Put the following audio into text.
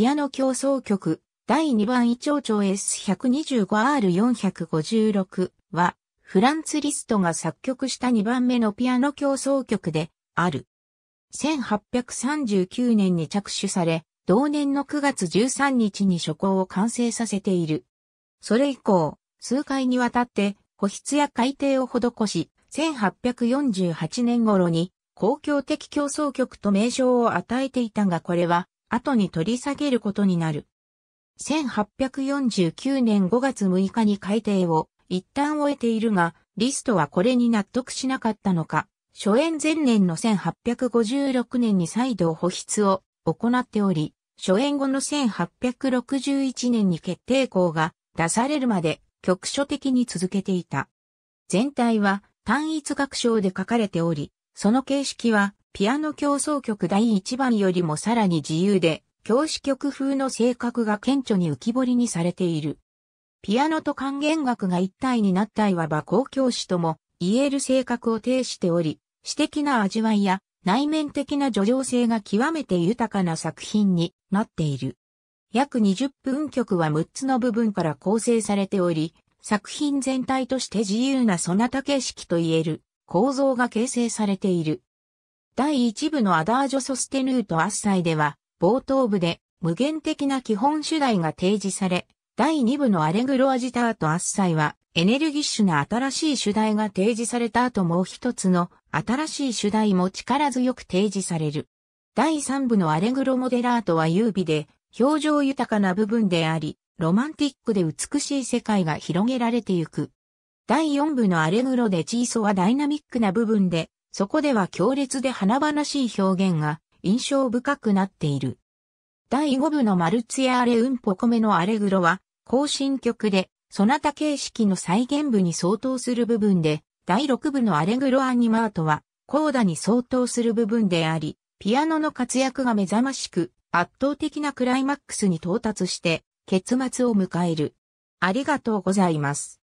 ピアノ競争曲、第2番イ長 S125R456 は、フランツ・リストが作曲した2番目のピアノ競争曲で、ある。1839年に着手され、同年の9月13日に初稿を完成させている。それ以降、数回にわたって、個室や改訂を施し、1848年頃に、公共的競争曲と名称を与えていたがこれは、後に取り下げることになる。1849年5月6日に改定を一旦終えているが、リストはこれに納得しなかったのか、初演前年の1856年に再度保筆を行っており、初演後の1861年に決定校が出されるまで局所的に続けていた。全体は単一学章で書かれており、その形式はピアノ協奏曲第1番よりもさらに自由で、教師曲風の性格が顕著に浮き彫りにされている。ピアノと管弦楽が一体になったいわば公教師とも言える性格を呈しており、詩的な味わいや内面的な叙情性が極めて豊かな作品になっている。約20分曲は6つの部分から構成されており、作品全体として自由なそなた形式と言える構造が形成されている。第1部のアダージョソステヌートアッサイでは、冒頭部で無限的な基本主題が提示され、第2部のアレグロアジタートアッサイは、エネルギッシュな新しい主題が提示された後もう一つの新しい主題も力強く提示される。第3部のアレグロモデラートは優美で、表情豊かな部分であり、ロマンティックで美しい世界が広げられてゆく。第4部のアレグロでチーソはダイナミックな部分で、そこでは強烈で華々しい表現が印象深くなっている。第5部のマルツヤアレ・ウンポコメのアレグロは、更新曲で、そなた形式の再現部に相当する部分で、第6部のアレグロ・アニマートは、コーダに相当する部分であり、ピアノの活躍が目覚ましく、圧倒的なクライマックスに到達して、結末を迎える。ありがとうございます。